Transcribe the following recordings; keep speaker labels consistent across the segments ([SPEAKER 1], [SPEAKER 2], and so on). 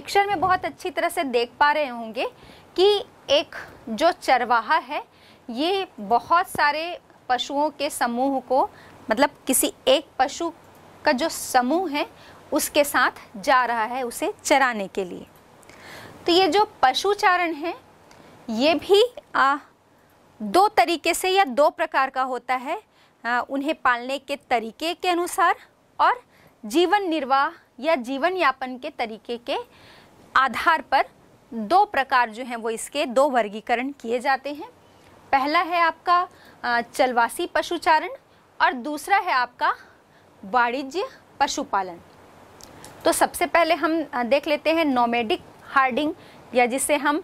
[SPEAKER 1] picture में बहुत अच्छी तरह से देख पा रहे होंगे कि एक जो चरवाहा है ये बहुत सारे पशुओं के समूह को मतलब किसी एक पशु का जो समूह है उसके साथ जा रहा है उसे चराने के लिए तो ये जो पशु चारण है ये भी आ, दो तरीके से या दो प्रकार का होता है आ, उन्हें पालने के तरीके के अनुसार और जीवन निर्वाह या जीवन यापन के तरीके के आधार पर दो प्रकार जो हैं वो इसके दो वर्गीकरण किए जाते हैं पहला है आपका चलवासी पशुचारण और दूसरा है आपका वाणिज्य पशुपालन तो सबसे पहले हम देख लेते हैं नोमेडिक हार्डिंग या जिसे हम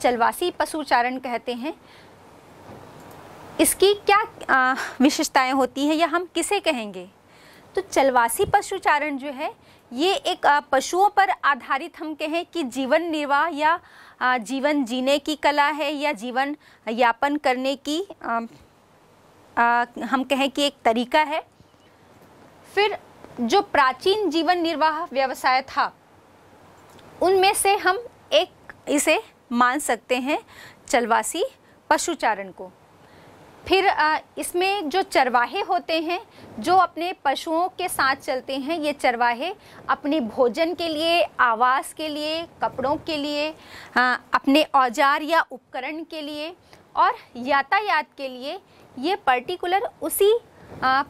[SPEAKER 1] चलवासी पशुचारण कहते हैं इसकी क्या विशेषताएं होती हैं या हम किसे कहेंगे तो चलवासी पशुचारण जो है ये एक पशुओं पर आधारित हम कहें कि जीवन निर्वाह या जीवन जीने की कला है या जीवन यापन करने की हम कहें कि एक तरीका है फिर जो प्राचीन जीवन निर्वाह व्यवसाय था उनमें से हम एक इसे मान सकते हैं चलवासी पशुचारण को फिर इसमें जो चरवाहे होते हैं जो अपने पशुओं के साथ चलते हैं ये चरवाहे अपने भोजन के लिए आवास के लिए कपड़ों के लिए अपने औजार या उपकरण के लिए और यातायात के लिए ये पर्टिकुलर उसी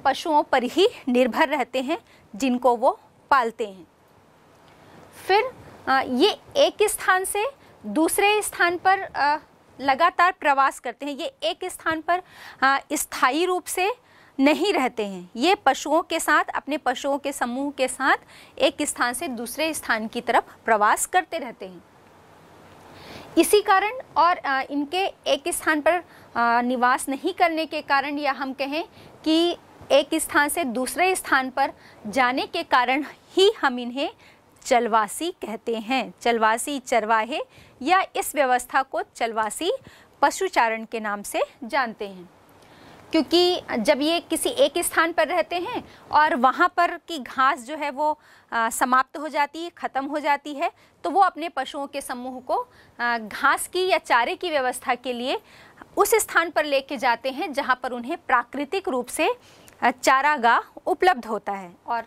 [SPEAKER 1] पशुओं पर ही निर्भर रहते हैं जिनको वो पालते हैं फिर ये एक स्थान से दूसरे स्थान पर लगातार प्रवास करते हैं ये एक स्थान पर स्थायी रूप से नहीं रहते हैं ये पशुओं के साथ अपने पशुओं के समूह के साथ एक स्थान से दूसरे स्थान की तरफ प्रवास करते रहते हैं इसी कारण और इनके एक स्थान पर निवास नहीं करने के कारण या हम कहें कि एक स्थान से दूसरे स्थान पर जाने के कारण ही हम इन्हें चलवासी कहते हैं चलवासी चरवाहे या इस व्यवस्था को चलवासी पशुचारण के नाम से जानते हैं क्योंकि जब ये किसी एक स्थान पर रहते हैं और वहाँ पर की घास जो है वो आ, समाप्त हो जाती है ख़त्म हो जाती है तो वो अपने पशुओं के समूह को घास की या चारे की व्यवस्था के लिए उस स्थान पर लेके जाते हैं जहाँ पर उन्हें प्राकृतिक रूप से चारागाह उपलब्ध होता है और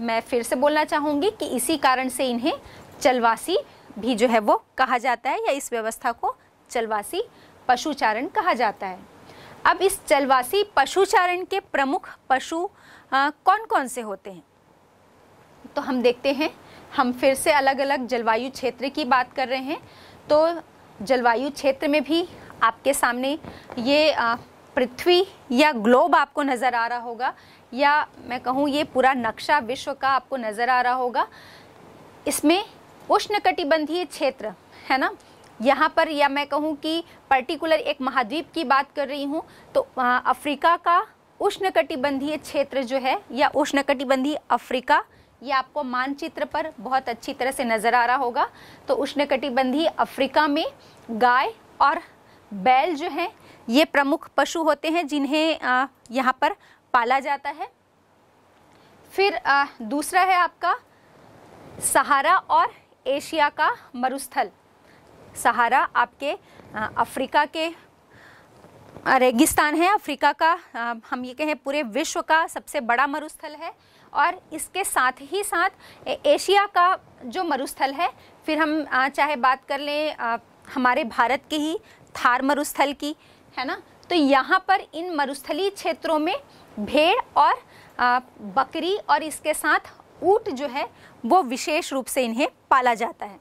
[SPEAKER 1] मैं फिर से बोलना चाहूँगी कि इसी कारण से इन्हें चलवासी भी जो है वो कहा जाता है या इस व्यवस्था को चलवासी पशुचारण कहा जाता है अब इस चलवासी पशुचारण के प्रमुख पशु आ, कौन कौन से होते हैं तो हम देखते हैं हम फिर से अलग अलग जलवायु क्षेत्र की बात कर रहे हैं तो जलवायु क्षेत्र में भी आपके सामने ये आ, पृथ्वी या ग्लोब आपको नज़र आ रहा होगा या मैं कहूँ ये पूरा नक्शा विश्व का आपको नज़र आ रहा होगा इसमें उष्णकटिबंधीय क्षेत्र है ना यहाँ पर या मैं कहूँ कि पर्टिकुलर एक महाद्वीप की बात कर रही हूँ तो अफ्रीका का उष्णकटिबंधीय क्षेत्र जो है या उष्णकटिबंधीय अफ्रीका ये आपको मानचित्र पर बहुत अच्छी तरह से नज़र आ रहा होगा तो उष्णकटिबंधीय अफ्रीका में गाय और बैल जो हैं ये प्रमुख पशु होते हैं जिन्हें यहाँ पर पाला जाता है फिर आ, दूसरा है आपका सहारा और एशिया का मरुस्थल सहारा आपके आ, अफ्रीका के रेगिस्तान है अफ्रीका का आ, हम ये कहें पूरे विश्व का सबसे बड़ा मरुस्थल है और इसके साथ ही साथ एशिया का जो मरुस्थल है फिर हम चाहे बात कर लें हमारे भारत के ही थार मरुस्थल की है ना तो यहाँ पर इन मरुस्थली क्षेत्रों में भेड़ और बकरी और इसके साथ ऊट जो है वो विशेष रूप से इन्हें पाला जाता है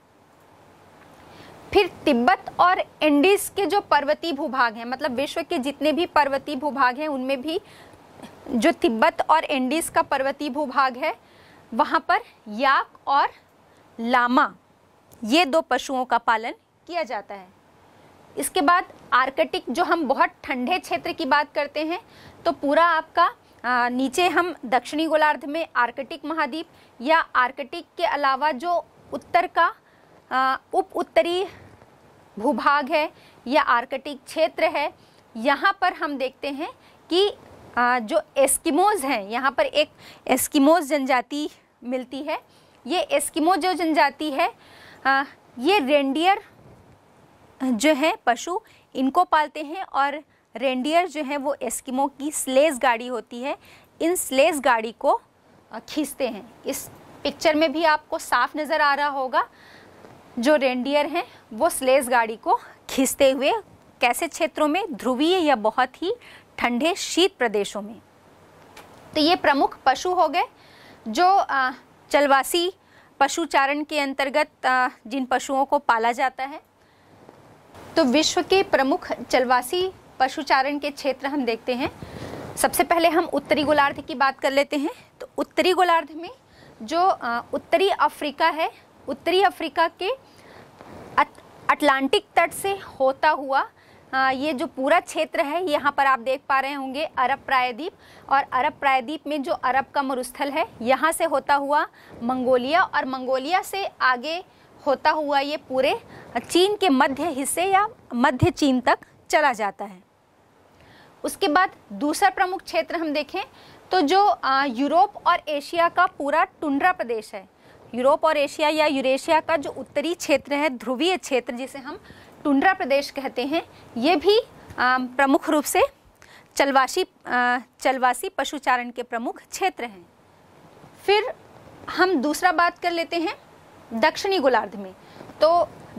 [SPEAKER 1] फिर तिब्बत और इंडीज के जो पर्वतीय भूभाग हैं मतलब विश्व के जितने भी पर्वतीय भूभाग हैं उनमें भी जो तिब्बत और इंडीज का पर्वतीय भूभाग है वहाँ पर याक और लामा ये दो पशुओं का पालन किया जाता है इसके बाद आर्कटिक जो हम बहुत ठंडे क्षेत्र की बात करते हैं तो पूरा आपका आ, नीचे हम दक्षिणी गोलार्ध में आर्कटिक महाद्वीप या आर्कटिक के अलावा जो उत्तर का आ, उप उत्तरी भूभाग है या आर्कटिक क्षेत्र है यहाँ पर हम देखते हैं कि आ, जो एस्किमोज हैं यहाँ पर एक एस्किमोज जनजाति मिलती है ये एस्किमो जो जनजाति है आ, ये रेंडियर जो है पशु इनको पालते हैं और रेंडियर जो है वो एस्किमो की स्लेज गाड़ी होती है इन स्लेज गाड़ी को खींचते हैं इस पिक्चर में भी आपको साफ नज़र आ रहा होगा जो रेंडियर हैं वो स्लेज गाड़ी को खींचते हुए कैसे क्षेत्रों में ध्रुवीय या बहुत ही ठंडे शीत प्रदेशों में तो ये प्रमुख पशु हो गए जो चलवासी पशुचारण के अंतर्गत जिन पशुओं को पाला जाता है तो विश्व के प्रमुख जलवासी पशुचारण के क्षेत्र हम देखते हैं सबसे पहले हम उत्तरी गोलार्ध की बात कर लेते हैं तो उत्तरी गोलार्ध में जो उत्तरी अफ्रीका है उत्तरी अफ्रीका के अटलांटिक तट से होता हुआ ये जो पूरा क्षेत्र है यहाँ पर आप देख पा रहे होंगे अरब प्रायद्वीप और अरब प्रायद्वीप में जो अरब का मरुस्थल है यहाँ से होता हुआ मंगोलिया और मंगोलिया से आगे होता हुआ ये पूरे चीन के मध्य हिस्से या मध्य चीन तक चला जाता है उसके बाद दूसरा प्रमुख क्षेत्र हम देखें तो जो यूरोप और एशिया का पूरा टुंड्रा प्रदेश है यूरोप और एशिया या यूरेशिया का जो उत्तरी क्षेत्र है ध्रुवीय क्षेत्र जिसे हम टुंड्रा प्रदेश कहते हैं ये भी प्रमुख रूप से चलवासी चलवासी पशुचारण के प्रमुख क्षेत्र हैं फिर हम दूसरा बात कर लेते हैं दक्षिणी गोलार्ध में तो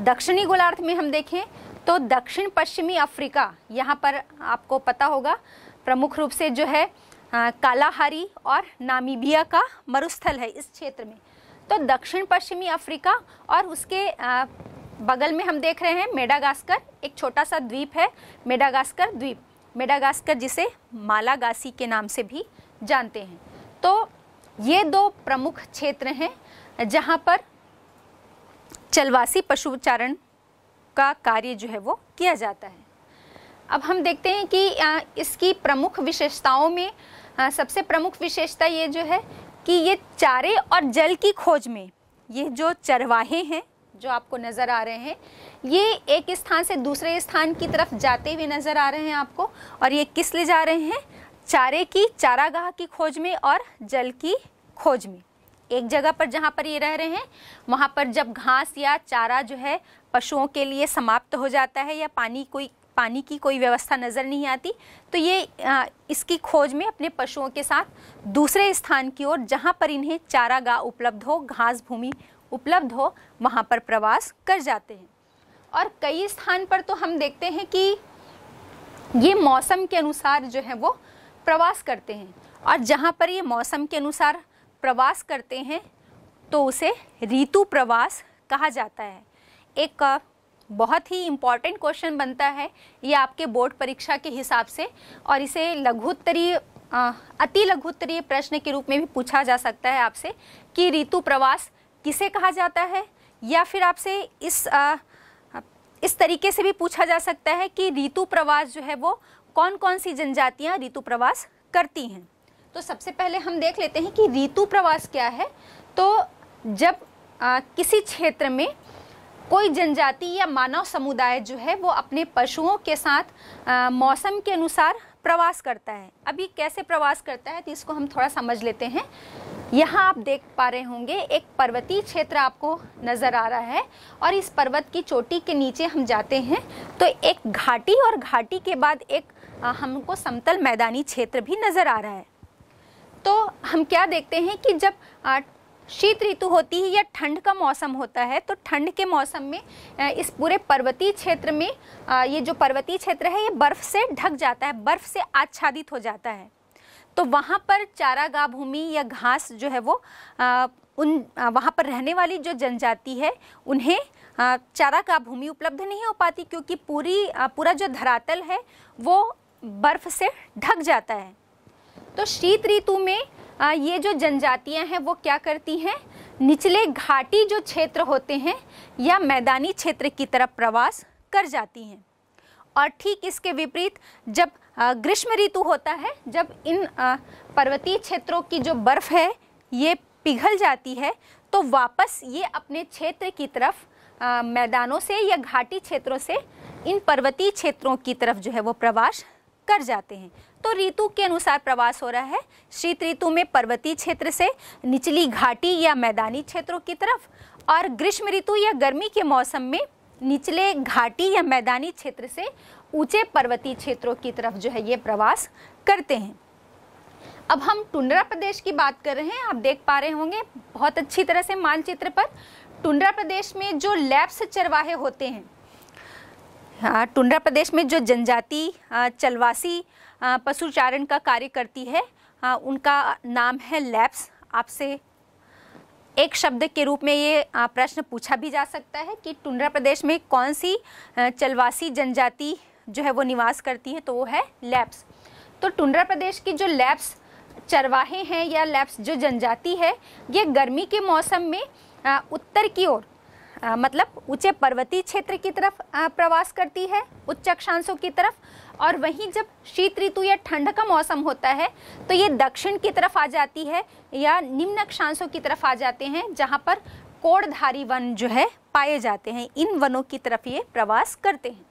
[SPEAKER 1] दक्षिणी गोलार्ध में हम देखें तो दक्षिण पश्चिमी अफ्रीका यहाँ पर आपको पता होगा प्रमुख रूप से जो है कालाहारी और नामीबिया का मरुस्थल है इस क्षेत्र में तो दक्षिण पश्चिमी अफ्रीका और उसके बगल में हम देख रहे हैं मेडागास्कर एक छोटा सा द्वीप है मेडागास्कर द्वीप मेडागास्कर जिसे मालागासी के नाम से भी जानते हैं तो ये दो प्रमुख क्षेत्र हैं जहाँ पर चलवासी पशुचारण का कार्य जो है वो किया जाता है अब हम देखते हैं कि इसकी प्रमुख विशेषताओं में सबसे प्रमुख विशेषता ये जो है कि ये चारे और जल की खोज में ये जो चरवाहे हैं जो आपको नज़र आ रहे हैं ये एक स्थान से दूसरे स्थान की तरफ जाते हुए नज़र आ रहे हैं आपको और ये किस ले जा रहे हैं चारे की चारागाह की खोज में और जल की खोज में एक जगह पर जहाँ पर ये रह रहे हैं वहाँ पर जब घास या चारा जो है पशुओं के लिए समाप्त हो जाता है या पानी कोई पानी की कोई व्यवस्था नज़र नहीं आती तो ये आ, इसकी खोज में अपने पशुओं के साथ दूसरे स्थान की ओर जहाँ पर इन्हें चारागाह उपलब्ध हो घास भूमि उपलब्ध हो वहाँ पर प्रवास कर जाते हैं और कई स्थान पर तो हम देखते हैं कि ये मौसम के अनुसार जो है वो प्रवास करते हैं और जहाँ पर ये मौसम के अनुसार प्रवास करते हैं तो उसे ऋतु प्रवास कहा जाता है एक बहुत ही इम्पॉर्टेंट क्वेश्चन बनता है ये आपके बोर्ड परीक्षा के हिसाब से और इसे लघुत्तरीय अति लघुत्तरीय प्रश्न के रूप में भी पूछा जा सकता है आपसे कि ऋतु प्रवास किसे कहा जाता है या फिर आपसे इस आ, इस तरीके से भी पूछा जा सकता है कि ऋतु प्रवास जो है वो कौन कौन सी जनजातियाँ ऋतु प्रवास करती हैं तो सबसे पहले हम देख लेते हैं कि ऋतु प्रवास क्या है तो जब आ, किसी क्षेत्र में कोई जनजाति या मानव समुदाय जो है वो अपने पशुओं के साथ आ, मौसम के अनुसार प्रवास करता है अभी कैसे प्रवास करता है तो इसको हम थोड़ा समझ लेते हैं यहाँ आप देख पा रहे होंगे एक पर्वतीय क्षेत्र आपको नज़र आ रहा है और इस पर्वत की चोटी के नीचे हम जाते हैं तो एक घाटी और घाटी के बाद एक आ, हमको समतल मैदानी क्षेत्र भी नज़र आ रहा है तो हम क्या देखते हैं कि जब शीत ऋतु होती है या ठंड का मौसम होता है तो ठंड के मौसम में इस पूरे पर्वतीय क्षेत्र में ये जो पर्वतीय क्षेत्र है ये बर्फ़ से ढक जाता है बर्फ़ से आच्छादित हो जाता है तो वहाँ पर चारागाह भूमि या घास जो है वो उन वहाँ पर रहने वाली जो जनजाति है उन्हें चारागाह भूमि उपलब्ध नहीं हो पाती क्योंकि पूरी पूरा जो धरातल है वो बर्फ़ से ढक जाता है तो शीत ऋतु में ये जो जनजातियां हैं वो क्या करती हैं निचले घाटी जो क्षेत्र होते हैं या मैदानी क्षेत्र की तरफ प्रवास कर जाती हैं और ठीक इसके विपरीत जब ग्रीष्म ऋतु होता है जब इन पर्वतीय क्षेत्रों की जो बर्फ़ है ये पिघल जाती है तो वापस ये अपने क्षेत्र की तरफ आ, मैदानों से या घाटी क्षेत्रों से इन पर्वतीय क्षेत्रों की तरफ जो है वो प्रवास कर जाते हैं तो ऋतु के अनुसार प्रवास हो रहा है शीत ऋतु में पर्वतीय क्षेत्र से निचली घाटी या मैदानी क्षेत्रों की तरफ और ग्रीष्म ऋतु या गर्मी के मौसम में निचले घाटी या मैदानी क्षेत्र से ऊंचे पर्वतीय क्षेत्रों की तरफ जो है ये प्रवास करते हैं अब हम टुंड्रा प्रदेश की बात कर रहे हैं आप देख पा रहे होंगे बहुत अच्छी तरह से मानचित्र पर टुंडरा प्रदेश में जो लैप्स चरवाहे होते हैं हाँ, टुंड्रा प्रदेश में जो जनजाति चलवासी पशुचारण का कार्य करती है उनका नाम है लैब्स आपसे एक शब्द के रूप में ये प्रश्न पूछा भी जा सकता है कि टुंड्रा प्रदेश में कौन सी चलवासी जनजाति जो है वो निवास करती है तो वो है लैब्स तो टुंड्रा प्रदेश की जो लैब्स चरवाहे हैं या लैब्स जो जनजाति है ये गर्मी के मौसम में उत्तर की ओर मतलब ऊंचे पर्वतीय क्षेत्र की तरफ प्रवास करती है उच्च अक्षांशों की तरफ और वहीं जब शीत ऋतु या ठंड का मौसम होता है तो ये दक्षिण की तरफ आ जाती है या निम्न अक्षांशों की तरफ आ जाते हैं जहाँ पर कोड़धारी वन जो है पाए जाते हैं इन वनों की तरफ ये प्रवास करते हैं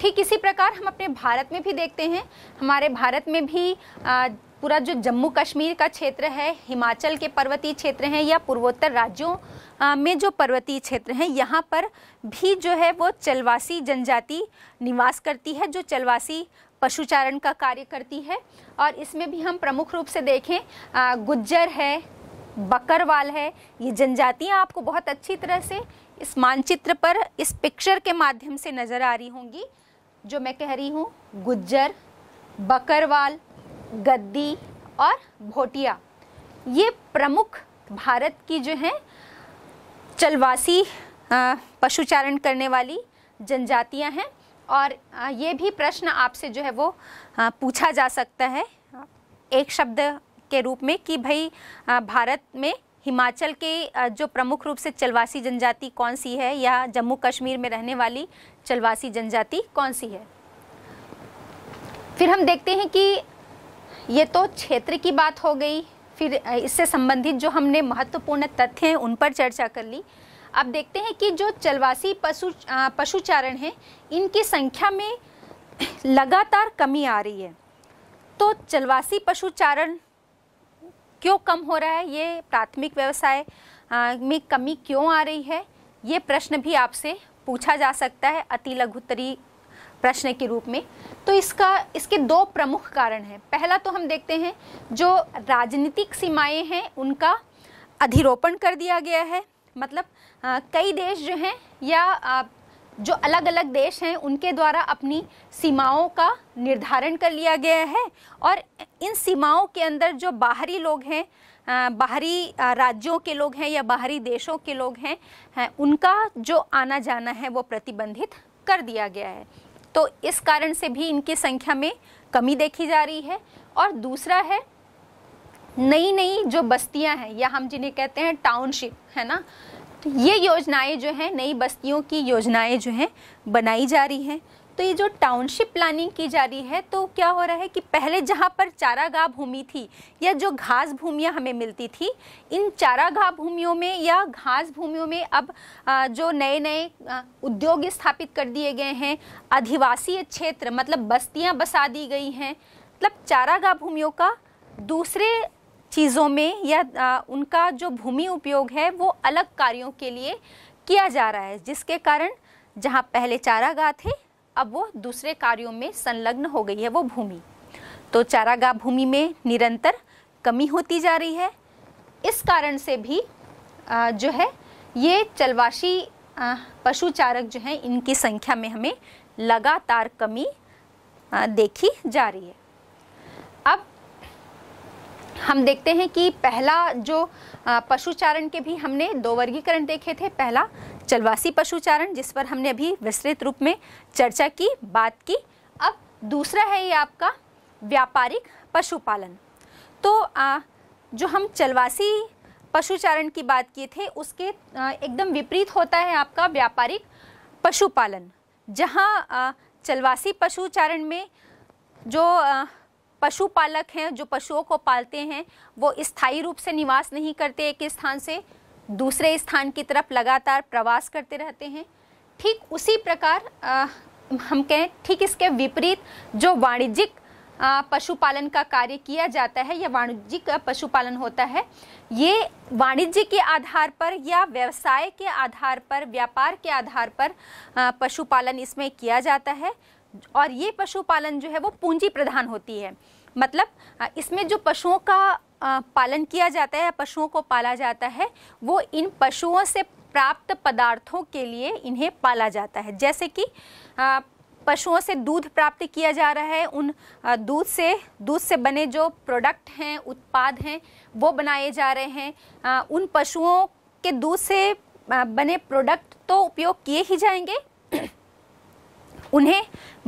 [SPEAKER 1] ठीक इसी प्रकार हम अपने भारत में भी देखते हैं हमारे भारत में भी पूरा जो जम्मू कश्मीर का क्षेत्र है हिमाचल के पर्वतीय क्षेत्र हैं या पूर्वोत्तर राज्यों में जो पर्वतीय क्षेत्र हैं यहाँ पर भी जो है वो चलवासी जनजाति निवास करती है जो चलवासी पशुचारण का कार्य करती है और इसमें भी हम प्रमुख रूप से देखें गुज्जर है बकरवाल है ये जनजातियाँ आपको बहुत अच्छी तरह से इस मानचित्र पर इस पिक्चर के माध्यम से नज़र आ रही होंगी जो मैं कह रही हूँ गुज्जर बकरवाल गद्दी और भोटिया ये प्रमुख भारत की जो हैं चलवासी पशुचारण करने वाली जनजातियां हैं और ये भी प्रश्न आपसे जो है वो पूछा जा सकता है एक शब्द के रूप में कि भाई भारत में हिमाचल के जो प्रमुख रूप से चलवासी जनजाति कौन सी है या जम्मू कश्मीर में रहने वाली चलवासी जनजाति कौन सी है फिर हम देखते हैं कि ये तो क्षेत्र की बात हो गई फिर इससे संबंधित जो हमने महत्वपूर्ण तथ्य हैं उन पर चर्चा कर ली अब देखते हैं कि जो चलवासी पशु पशुचारण हैं इनकी संख्या में लगातार कमी आ रही है तो चलवासी पशुचारण क्यों कम हो रहा है ये प्राथमिक व्यवसाय में कमी क्यों आ रही है ये प्रश्न भी आपसे पूछा जा सकता है अति लघुतरी प्रश्न के रूप में तो इसका इसके दो प्रमुख कारण हैं पहला तो हम देखते हैं जो राजनीतिक सीमाएं हैं उनका अधिरोपण कर दिया गया है मतलब आ, कई देश जो हैं या आ, जो अलग अलग देश हैं उनके द्वारा अपनी सीमाओं का निर्धारण कर लिया गया है और इन सीमाओं के अंदर जो बाहरी लोग हैं बाहरी राज्यों के लोग हैं या बाहरी देशों के लोग हैं उनका जो आना जाना है वो प्रतिबंधित कर दिया गया है तो इस कारण से भी इनकी संख्या में कमी देखी जा रही है और दूसरा है नई नई जो बस्तियां हैं या हम जिन्हें कहते हैं टाउनशिप है ना तो ये योजनाएं जो हैं नई बस्तियों की योजनाएं जो हैं बनाई जा रही हैं तो ये जो टाउनशिप प्लानिंग की जा रही है तो क्या हो रहा है कि पहले जहाँ पर चारागाह भूमि थी या जो घास भूमियाँ हमें मिलती थी इन चारागाह भूमियों में या घास भूमियों में अब जो नए नए उद्योग स्थापित कर दिए गए हैं अधिवासी क्षेत्र मतलब बस्तियाँ बसा दी गई हैं मतलब चारागाह भूमियों का दूसरे चीज़ों में या उनका जो भूमि उपयोग है वो अलग कार्यों के लिए किया जा रहा है जिसके कारण जहाँ पहले चारागाह थे अब वो दूसरे कार्यों में संलग्न हो गई है वो भूमि तो चारागाह भूमि में निरंतर कमी होती जा रही है इस कारण से भी जो है ये चलवाशी पशु चारक जो हैं इनकी संख्या में हमें लगातार कमी देखी जा रही है अब हम देखते हैं कि पहला जो पशुचारण के भी हमने दो वर्गीकरण देखे थे पहला चलवासी पशुचारण जिस पर हमने अभी विस्तृत रूप में चर्चा की बात की अब दूसरा है ये आपका व्यापारिक पशुपालन तो आ, जो हम चलवासी पशुचारण की बात किए थे उसके एकदम विपरीत होता है आपका व्यापारिक पशुपालन जहाँ चलवासी पशुचारण में जो पशुपालक हैं जो पशुओं को पालते हैं वो स्थायी रूप से निवास नहीं करते एक स्थान से दूसरे स्थान की तरफ लगातार प्रवास करते रहते हैं ठीक उसी प्रकार आ, हम कहें ठीक इसके विपरीत जो वाणिज्यिक पशुपालन का कार्य किया जाता है या वाणिज्यिक पशुपालन होता है ये वाणिज्य के आधार पर या व्यवसाय के आधार पर व्यापार के आधार पर पशुपालन इसमें किया जाता है और ये पशुपालन जो है वो पूंजी प्रधान होती है मतलब इसमें जो पशुओं का पालन किया जाता है पशुओं को पाला जाता है वो इन पशुओं से प्राप्त पदार्थों के लिए इन्हें पाला जाता है जैसे कि पशुओं से दूध प्राप्त किया जा रहा है उन दूध से दूध से बने जो प्रोडक्ट हैं उत्पाद हैं वो बनाए जा रहे हैं उन पशुओं के दूध से बने प्रोडक्ट तो उपयोग किए ही जाएंगे उन्हें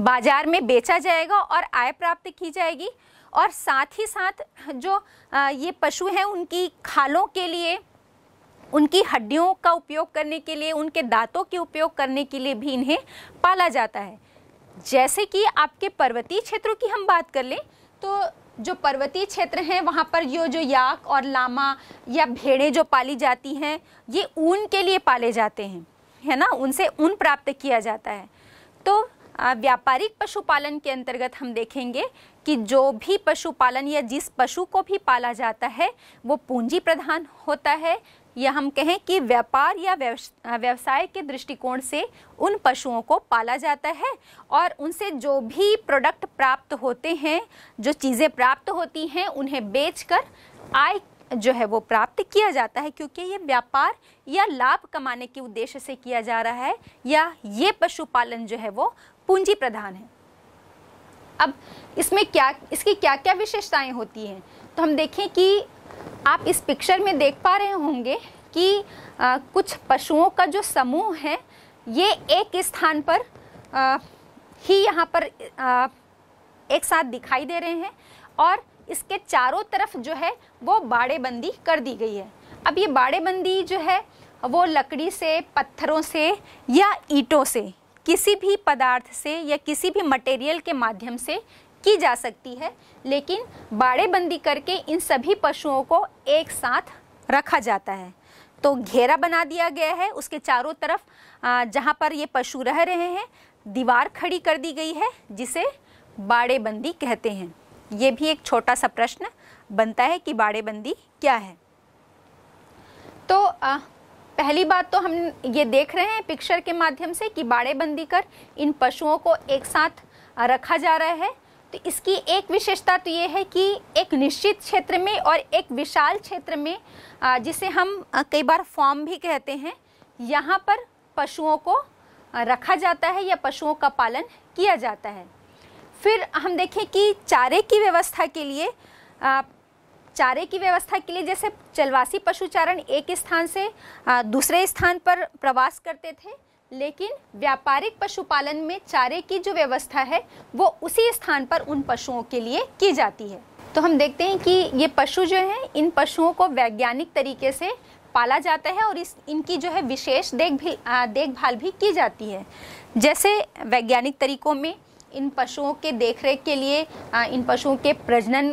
[SPEAKER 1] बाजार में बेचा जाएगा और आय प्राप्त की जाएगी और साथ ही साथ जो ये पशु हैं उनकी खालों के लिए उनकी हड्डियों का उपयोग करने के लिए उनके दांतों के उपयोग करने के लिए भी इन्हें पाला जाता है जैसे कि आपके पर्वतीय क्षेत्रों की हम बात कर लें तो जो पर्वतीय क्षेत्र हैं वहाँ पर यो जो याक और लामा या भेड़े जो पाली जाती हैं ये ऊन के लिए पाले जाते हैं है ना उनसे ऊन प्राप्त किया जाता है तो व्यापारिक पशुपालन के अंतर्गत हम देखेंगे कि जो भी पशुपालन या जिस पशु को भी पाला जाता है वो पूंजी प्रधान होता है या हम कहें कि व्यापार या व्यवसाय के दृष्टिकोण से उन पशुओं को पाला जाता है और उनसे जो भी प्रोडक्ट प्राप्त होते हैं जो चीज़ें प्राप्त होती हैं उन्हें बेचकर आय जो है वो प्राप्त किया जाता है क्योंकि ये व्यापार या लाभ कमाने के उद्देश्य से किया जा रहा है या ये पशुपालन जो है वो पूंजी प्रधान है अब इसमें क्या इसकी क्या क्या विशेषताएं होती हैं तो हम देखें कि आप इस पिक्चर में देख पा रहे होंगे कि आ, कुछ पशुओं का जो समूह है ये एक स्थान पर आ, ही यहाँ पर आ, एक साथ दिखाई दे रहे हैं और इसके चारों तरफ जो है वो बाड़ेबंदी कर दी गई है अब ये बाड़ेबंदी जो है वो लकड़ी से पत्थरों से या ईंटों से किसी भी पदार्थ से या किसी भी मटेरियल के माध्यम से की जा सकती है लेकिन बाड़ेबंदी करके इन सभी पशुओं को एक साथ रखा जाता है तो घेरा बना दिया गया है उसके चारों तरफ जहाँ पर ये पशु रह रहे हैं दीवार खड़ी कर दी गई है जिसे बाड़ेबंदी कहते हैं ये भी एक छोटा सा प्रश्न बनता है कि बाड़ेबंदी क्या है तो आ, पहली बात तो हम ये देख रहे हैं पिक्चर के माध्यम से कि बाड़ेबंदी कर इन पशुओं को एक साथ रखा जा रहा है तो इसकी एक विशेषता तो ये है कि एक निश्चित क्षेत्र में और एक विशाल क्षेत्र में जिसे हम कई बार फॉर्म भी कहते हैं यहाँ पर पशुओं को रखा जाता है या पशुओं का पालन किया जाता है फिर हम देखें कि चारे की व्यवस्था के लिए आ, चारे की व्यवस्था के लिए जैसे चलवासी पशुचारण एक स्थान से आ, दूसरे स्थान पर प्रवास करते थे लेकिन व्यापारिक पशुपालन में चारे की जो व्यवस्था है वो उसी स्थान पर उन पशुओं के लिए की जाती है तो हम देखते हैं कि ये पशु जो हैं इन पशुओं को वैज्ञानिक तरीके से पाला जाता है और इस इनकी जो है विशेष देख भी देखभाल भी की जाती है जैसे वैज्ञानिक तरीकों में इन पशुओं के देखरेख के लिए इन पशुओं के प्रजनन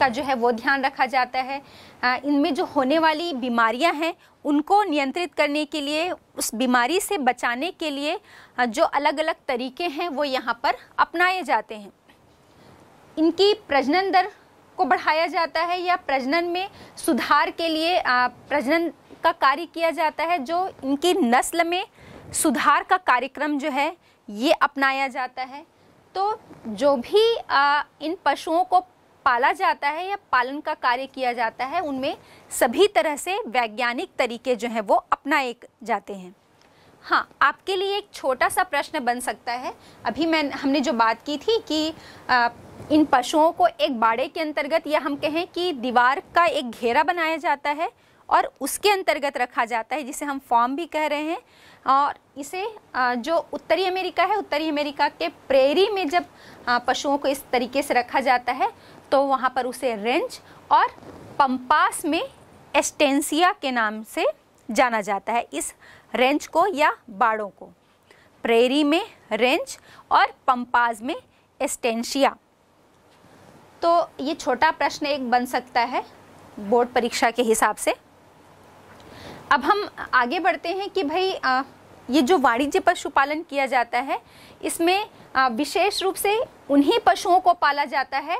[SPEAKER 1] का जो है वो ध्यान रखा जाता है इनमें जो होने वाली बीमारियां हैं उनको नियंत्रित करने के लिए उस बीमारी से बचाने के लिए जो अलग अलग तरीके हैं वो यहाँ पर अपनाए जाते हैं इनकी प्रजनन दर को बढ़ाया जाता है या प्रजनन में सुधार के लिए प्रजनन का कार्य किया जाता है जो इनकी नस्ल में सुधार का कार्यक्रम जो है ये अपनाया जाता है तो जो भी आ, इन पशुओं को पाला जाता है या पालन का कार्य किया जाता है उनमें सभी तरह से वैज्ञानिक तरीके जो हैं वो अपनाए जाते हैं हाँ आपके लिए एक छोटा सा प्रश्न बन सकता है अभी मैं हमने जो बात की थी कि आ, इन पशुओं को एक बाड़े के अंतर्गत या हम कहें कि दीवार का एक घेरा बनाया जाता है और उसके अंतर्गत रखा जाता है जिसे हम फॉर्म भी कह रहे हैं और इसे जो उत्तरी अमेरिका है उत्तरी अमेरिका के प्रेरी में जब पशुओं को इस तरीके से रखा जाता है तो वहाँ पर उसे रेंज और पंपास में एस्टेंसिया के नाम से जाना जाता है इस रेंज को या बाड़ों को प्रेरी में रेंज और पंपास में एस्टेंशिया तो ये छोटा प्रश्न एक बन सकता है बोर्ड परीक्षा के हिसाब से अब हम आगे बढ़ते हैं कि भाई आ, ये जो वाणिज्य पशुपालन किया जाता है इसमें विशेष रूप से उन्हीं पशुओं को पाला जाता है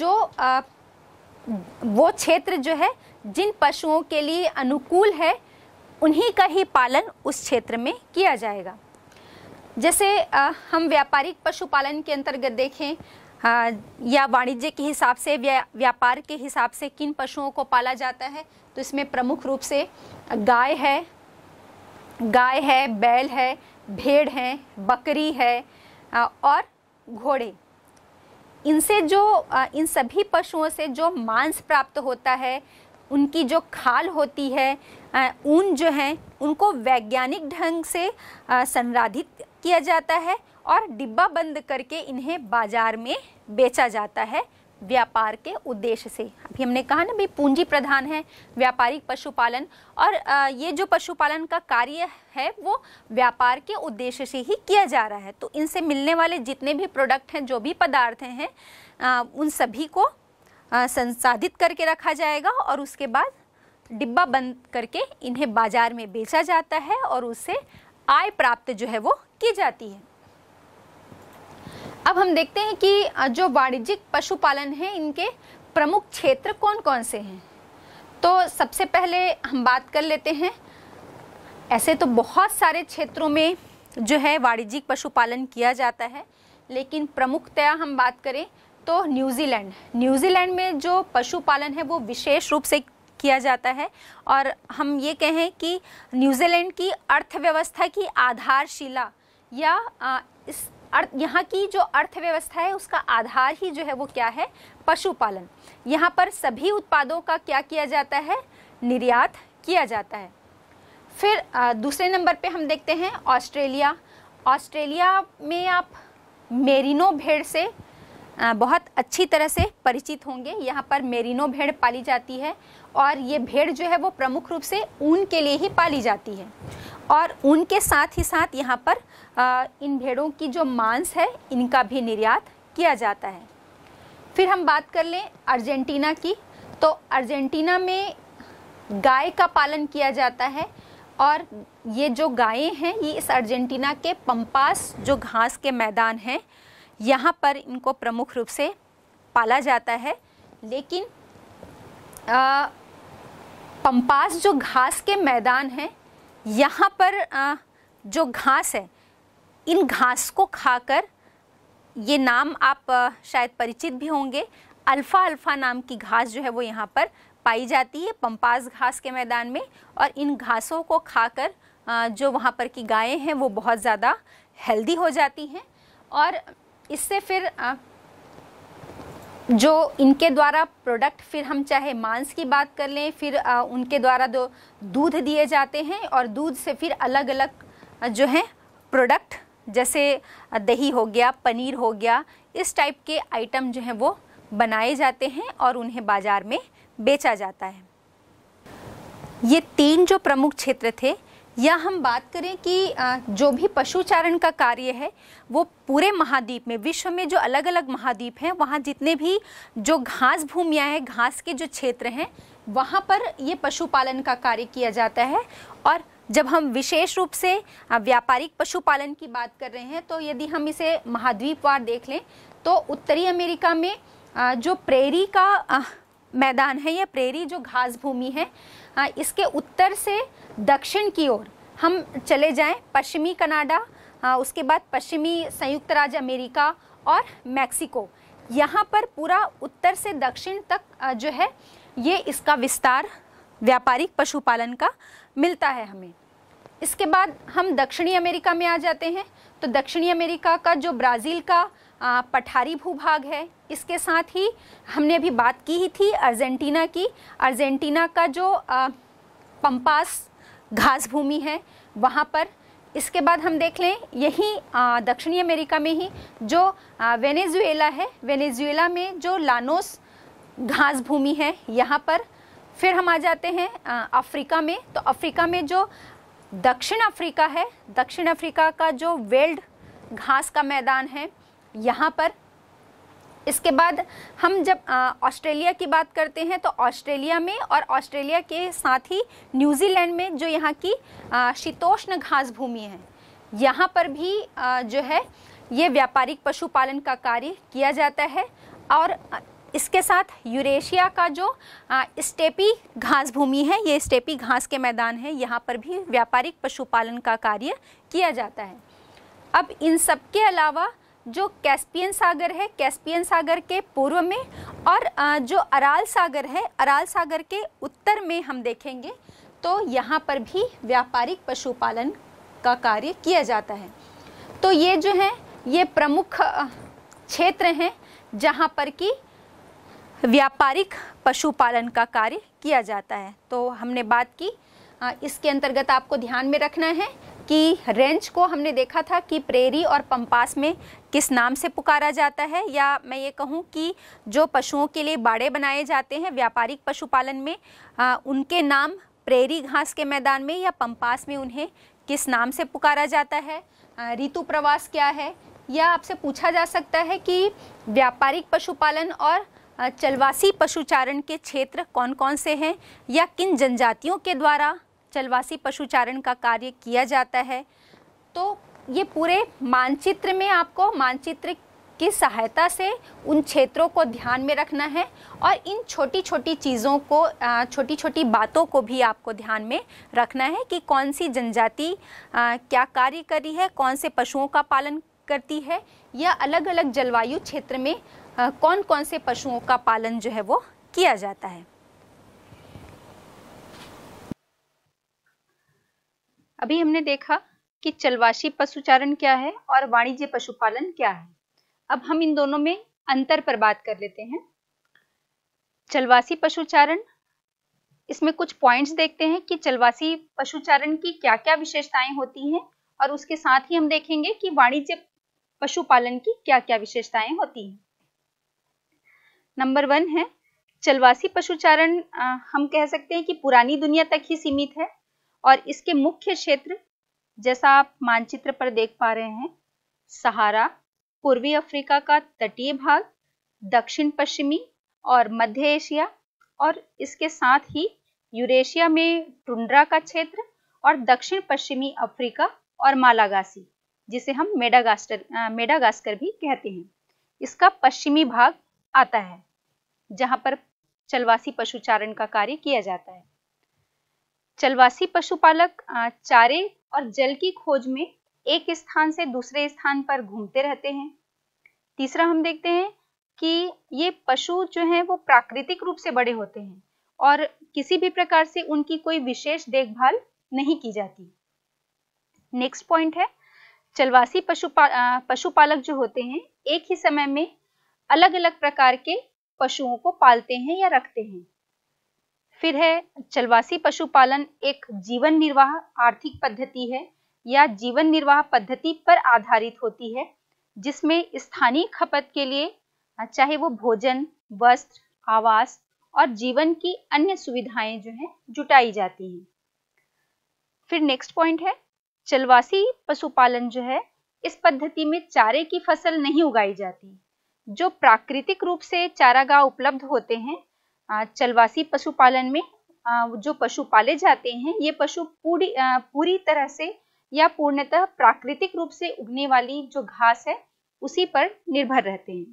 [SPEAKER 1] जो आ, वो क्षेत्र जो है जिन पशुओं के लिए अनुकूल है उन्हीं का ही पालन उस क्षेत्र में किया जाएगा जैसे आ, हम व्यापारिक पशुपालन के अंतर्गत देखें हाँ, या वाणिज्य के हिसाब से व्या, व्यापार के हिसाब से किन पशुओं को पाला जाता है तो इसमें प्रमुख रूप से गाय है गाय है बैल है भेड़ है बकरी है और घोड़े इनसे जो इन सभी पशुओं से जो मांस प्राप्त होता है उनकी जो खाल होती है ऊन जो है उनको वैज्ञानिक ढंग से संराधित किया जाता है और डिब्बा बंद करके इन्हें बाजार में बेचा जाता है व्यापार के उद्देश्य से अभी हमने कहा ना भाई पूंजी प्रधान है व्यापारिक पशुपालन और ये जो पशुपालन का कार्य है वो व्यापार के उद्देश्य से ही किया जा रहा है तो इनसे मिलने वाले जितने भी प्रोडक्ट हैं जो भी पदार्थ हैं उन सभी को संसाधित करके रखा जाएगा और उसके बाद डिब्बा बंद करके इन्हें बाज़ार में बेचा जाता है और उससे आय प्राप्त जो है वो की जाती है अब हम देखते हैं कि जो वाणिज्यिक पशुपालन है इनके प्रमुख क्षेत्र कौन कौन से हैं तो सबसे पहले हम बात कर लेते हैं ऐसे तो बहुत सारे क्षेत्रों में जो है वाणिज्यिक पशुपालन किया जाता है लेकिन प्रमुखतया हम बात करें तो न्यूजीलैंड न्यूजीलैंड में जो पशुपालन है वो विशेष रूप से किया जाता है और हम ये कहें कि न्यूजीलैंड की अर्थव्यवस्था की आधारशिला या इस अर्थ यहाँ की जो अर्थव्यवस्था है उसका आधार ही जो है वो क्या है पशुपालन यहाँ पर सभी उत्पादों का क्या किया जाता है निर्यात किया जाता है फिर दूसरे नंबर पे हम देखते हैं ऑस्ट्रेलिया ऑस्ट्रेलिया में आप मेरिनो भेड़ से बहुत अच्छी तरह से परिचित होंगे यहाँ पर मेरिनो भेड़ पाली जाती है और ये भेड़ जो है वो प्रमुख रूप से ऊन के लिए ही पाली जाती है और उनके साथ ही साथ यहाँ पर आ, इन भेड़ों की जो मांस है इनका भी निर्यात किया जाता है फिर हम बात कर लें अर्जेंटीना की तो अर्जेंटीना में गाय का पालन किया जाता है और ये जो गायें हैं ये इस अर्जेंटीना के पंपास जो घास के मैदान हैं यहाँ पर इनको प्रमुख रूप से पाला जाता है लेकिन आ, पंपास जो घास के मैदान हैं यहाँ पर जो घास है इन घास को खाकर ये नाम आप शायद परिचित भी होंगे अल्फ़ा अल्फ़ा नाम की घास जो है वो यहाँ पर पाई जाती है पंपास घास के मैदान में और इन घासों को खाकर जो वहाँ पर की गायें हैं वो बहुत ज़्यादा हेल्दी हो जाती हैं और इससे फिर जो इनके द्वारा प्रोडक्ट फिर हम चाहे मांस की बात कर लें फिर उनके द्वारा दो दूध दिए जाते हैं और दूध से फिर अलग अलग जो है प्रोडक्ट जैसे दही हो गया पनीर हो गया इस टाइप के आइटम जो हैं वो बनाए जाते हैं और उन्हें बाज़ार में बेचा जाता है ये तीन जो प्रमुख क्षेत्र थे या हम बात करें कि जो भी पशुचारण का कार्य है वो पूरे महाद्वीप में विश्व में जो अलग अलग महाद्वीप हैं वहाँ जितने भी जो घास भूमियाँ हैं घास के जो क्षेत्र हैं वहाँ पर ये पशुपालन का कार्य किया जाता है और जब हम विशेष रूप से व्यापारिक पशुपालन की बात कर रहे हैं तो यदि हम इसे महाद्वीपवार देख लें तो उत्तरी अमेरिका में जो प्रेरी का मैदान है या प्रेरी जो घास भूमि है इसके उत्तर से दक्षिण की ओर हम चले जाएं पश्चिमी कनाडा उसके बाद पश्चिमी संयुक्त राज्य अमेरिका और मैक्सिको यहाँ पर पूरा उत्तर से दक्षिण तक जो है ये इसका विस्तार व्यापारिक पशुपालन का मिलता है हमें इसके बाद हम दक्षिणी अमेरिका में आ जाते हैं तो दक्षिणी अमेरिका का जो ब्राज़ील का पठारी भूभाग है इसके साथ ही हमने अभी बात की ही थी अर्जेंटीना की अर्जेंटीना का जो पंपास घास भूमि है वहाँ पर इसके बाद हम देख लें यही दक्षिणी अमेरिका में ही जो वेनेजुएला है वेनेजुएला में जो लानोस घास भूमि है यहाँ पर फिर हम आ जाते हैं अफ्रीका में तो अफ्रीका में जो दक्षिण अफ्रीका है दक्षिण अफ्रीका का जो वेल्ड घास का मैदान है यहाँ पर इसके बाद हम जब ऑस्ट्रेलिया की बात करते हैं तो ऑस्ट्रेलिया में और ऑस्ट्रेलिया के साथ ही न्यूजीलैंड में जो यहाँ की शीतोष्ण घास भूमि है यहाँ पर भी आ, जो है ये व्यापारिक पशुपालन का कार्य किया जाता है और इसके साथ यूरेशिया का जो स्टेपी घास भूमि है ये स्टेपी घास के मैदान है यहाँ पर भी व्यापारिक पशुपालन का कार्य किया जाता है अब इन सब के अलावा जो कैस्पियन सागर है कैस्पियन सागर के पूर्व में और जो अराल सागर है अराल सागर के उत्तर में हम देखेंगे तो यहाँ पर भी व्यापारिक पशुपालन का कार्य किया जाता है तो ये जो है ये प्रमुख क्षेत्र हैं जहाँ पर कि व्यापारिक पशुपालन का कार्य किया जाता है तो हमने बात की इसके अंतर्गत आपको ध्यान में रखना है कि रेंच को हमने देखा था कि प्रेरी और पंपास में किस नाम से पुकारा जाता है या मैं ये कहूँ कि जो पशुओं के लिए बाड़े बनाए जाते हैं व्यापारिक पशुपालन में आ, उनके नाम प्रेरी घास के मैदान में या पंपास में उन्हें किस नाम से पुकारा जाता है ऋतु प्रवास क्या है या आपसे पूछा जा सकता है कि व्यापारिक पशुपालन और चलवासी पशुचारण के क्षेत्र कौन कौन से हैं या किन जनजातियों के द्वारा चलवासी पशुचारण का कार्य किया जाता है तो ये पूरे मानचित्र में आपको मानचित्र की सहायता से उन क्षेत्रों को ध्यान में रखना है और इन छोटी छोटी चीज़ों को छोटी छोटी बातों को भी आपको ध्यान में रखना है कि कौन सी जनजाति क्या कार्य कर रही है कौन से पशुओं का पालन करती है या अलग अलग जलवायु क्षेत्र में कौन कौन से पशुओं का पालन जो है वो किया जाता है अभी हमने देखा कि चलवासी पशुचारण क्या है और वाणिज्य पशुपालन क्या है अब हम इन दोनों में अंतर पर बात कर लेते हैं चलवासी पशुचारण इसमें कुछ पॉइंट्स देखते हैं कि चलवासी पशुचारण की क्या क्या विशेषताएं होती हैं और उसके साथ ही हम देखेंगे कि वाणिज्य पशुपालन की क्या क्या विशेषताएं होती हैं नंबर वन है चलवासी पशुचारण हम कह सकते हैं कि पुरानी दुनिया तक ही सीमित है और इसके मुख्य क्षेत्र जैसा आप मानचित्र पर देख पा रहे हैं सहारा पूर्वी अफ्रीका का तटीय भाग दक्षिण पश्चिमी और मध्य एशिया और इसके साथ ही यूरेशिया में टुंड्रा का क्षेत्र और दक्षिण पश्चिमी अफ्रीका और मालागासी जिसे हम मेडागास्टर मेडागास्कर भी कहते हैं इसका पश्चिमी भाग आता है जहां पर चलवासी पशुचारण का कार्य किया जाता है चलवासी पशुपालक चारे और जल की खोज में एक स्थान से दूसरे स्थान पर घूमते रहते हैं तीसरा हम देखते हैं कि ये पशु जो हैं वो प्राकृतिक रूप से बड़े होते हैं और किसी भी प्रकार से उनकी कोई विशेष देखभाल नहीं की जाती नेक्स्ट पॉइंट है चलवासी पशुपा पशुपालक जो होते हैं एक ही समय में अलग अलग प्रकार के पशुओं को पालते हैं या रखते हैं फिर है चलवासी पशुपालन एक जीवन निर्वाह आर्थिक पद्धति है या जीवन निर्वाह पद्धति पर आधारित होती है जिसमें स्थानीय खपत के लिए चाहे वो भोजन वस्त्र आवास और जीवन की अन्य सुविधाएं जो है जुटाई जाती हैं फिर नेक्स्ट पॉइंट है चलवासी पशुपालन जो है इस पद्धति में चारे की फसल नहीं उगाई जाती जो प्राकृतिक रूप से चारागाह उपलब्ध होते हैं चलवासी पशुपालन में जो पशु पाले जाते हैं ये पशु पूरी पूरी तरह से या पूर्णतः प्राकृतिक रूप से उगने वाली जो घास है उसी पर निर्भर रहते हैं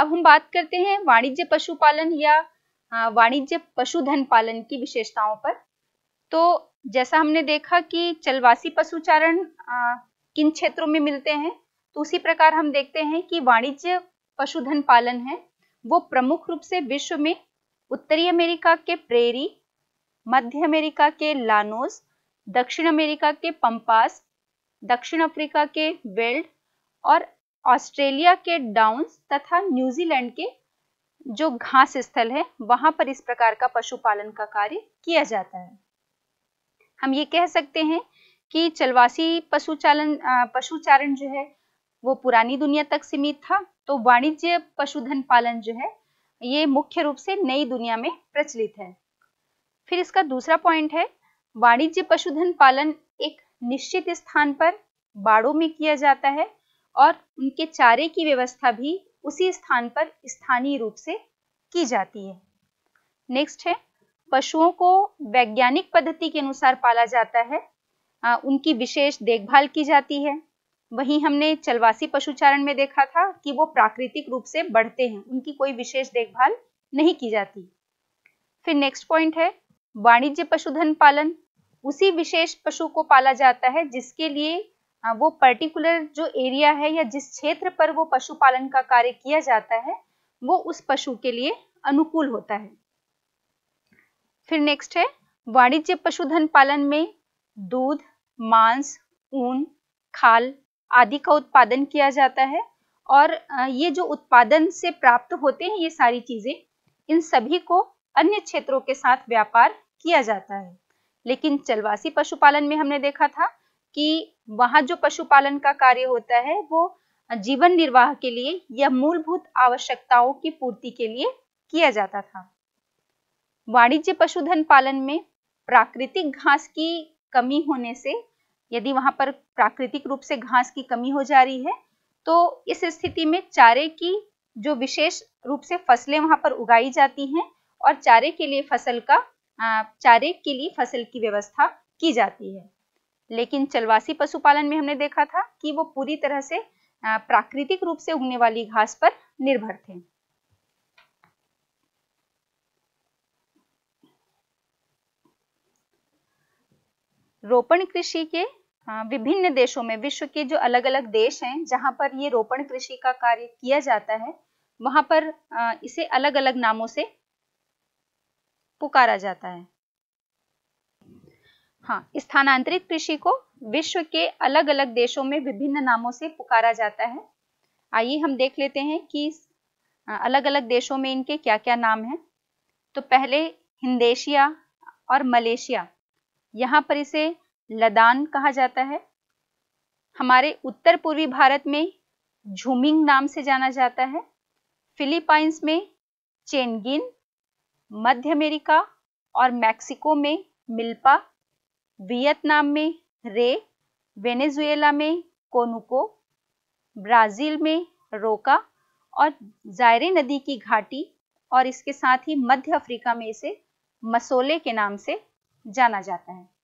[SPEAKER 1] अब हम बात करते हैं वाणिज्य पशुपालन या वाणिज्य पशुधन पालन की विशेषताओं पर तो जैसा हमने देखा कि चलवासी पशुचारण किन क्षेत्रों में मिलते हैं तो उसी प्रकार हम देखते हैं कि वाणिज्य पशुधन पालन है वो प्रमुख रूप से विश्व में उत्तरी अमेरिका के प्रेरी मध्य अमेरिका के लानोस दक्षिण अमेरिका के पंपास दक्षिण अफ्रीका के वेल्ड और ऑस्ट्रेलिया के डाउन्स तथा न्यूजीलैंड के जो घास स्थल है वहां पर इस प्रकार का पशुपालन का कार्य किया जाता है हम ये कह सकते हैं कि चलवासी पशुचालन पशुचारण जो है वो पुरानी दुनिया तक सीमित था तो वाणिज्य पशुधन पालन जो है ये मुख्य रूप से नई दुनिया में प्रचलित है फिर इसका दूसरा पॉइंट है वाणिज्य पशुधन पालन एक निश्चित स्थान पर बाड़ों में किया जाता है और उनके चारे की व्यवस्था भी उसी स्थान पर स्थानीय रूप से की जाती है नेक्स्ट है पशुओं को वैज्ञानिक पद्धति के अनुसार पाला जाता है उनकी विशेष देखभाल की जाती है वहीं हमने चलवासी पशुचारण में देखा था कि वो प्राकृतिक रूप से बढ़ते हैं उनकी कोई विशेष देखभाल नहीं की जाती फिर नेक्स्ट पॉइंट है वाणिज्य पशुधन पालन उसी विशेष पशु को पाला जाता है जिसके लिए वो पर्टिकुलर जो एरिया है या जिस क्षेत्र पर वो पशुपालन का कार्य किया जाता है वो उस पशु के लिए अनुकूल होता है फिर नेक्स्ट है वाणिज्य पशुधन पालन में दूध मांस ऊन खाल आदि का उत्पादन किया जाता है और ये जो उत्पादन से प्राप्त होते हैं ये सारी चीजें इन सभी को अन्य क्षेत्रों के साथ व्यापार किया जाता है लेकिन चलवासी पशुपालन में हमने देखा था कि वहां जो पशुपालन का कार्य होता है वो जीवन निर्वाह के लिए या मूलभूत आवश्यकताओं की पूर्ति के लिए किया जाता था वाणिज्य पशुधन पालन में प्राकृतिक घास की कमी होने से यदि वहां पर प्राकृतिक रूप से घास की कमी हो जा रही है तो इस स्थिति में चारे की जो विशेष रूप से फसलें वहां पर उगाई जाती हैं और चारे के लिए फसल का चारे के लिए फसल की व्यवस्था की जाती है लेकिन चलवासी पशुपालन में हमने देखा था कि वो पूरी तरह से प्राकृतिक रूप से उगने वाली घास पर निर्भर थे रोपण कृषि के विभिन्न देशों में विश्व के जो अलग अलग देश हैं जहां पर ये रोपण कृषि का कार्य किया जाता है वहां पर इसे अलग अलग नामों से पुकारा जाता है हाँ स्थानांतरित कृषि को विश्व के अलग अलग देशों में विभिन्न नामों से पुकारा जाता है आइए हम देख लेते हैं कि अलग अलग देशों में इनके क्या क्या नाम हैं तो पहले हिंदेशिया और मलेशिया यहाँ पर इसे लदान कहा जाता है हमारे उत्तर पूर्वी भारत में झूमिंग नाम से जाना जाता है फिलीपाइंस में चेनगिन मध्य अमेरिका और मैक्सिको में मिल्पा वियतनाम में रे वेनेजुएला में कोनुको ब्राज़ील में रोका और जायरे नदी की घाटी और इसके साथ ही मध्य अफ्रीका में इसे मसोले के नाम से जाना जाता है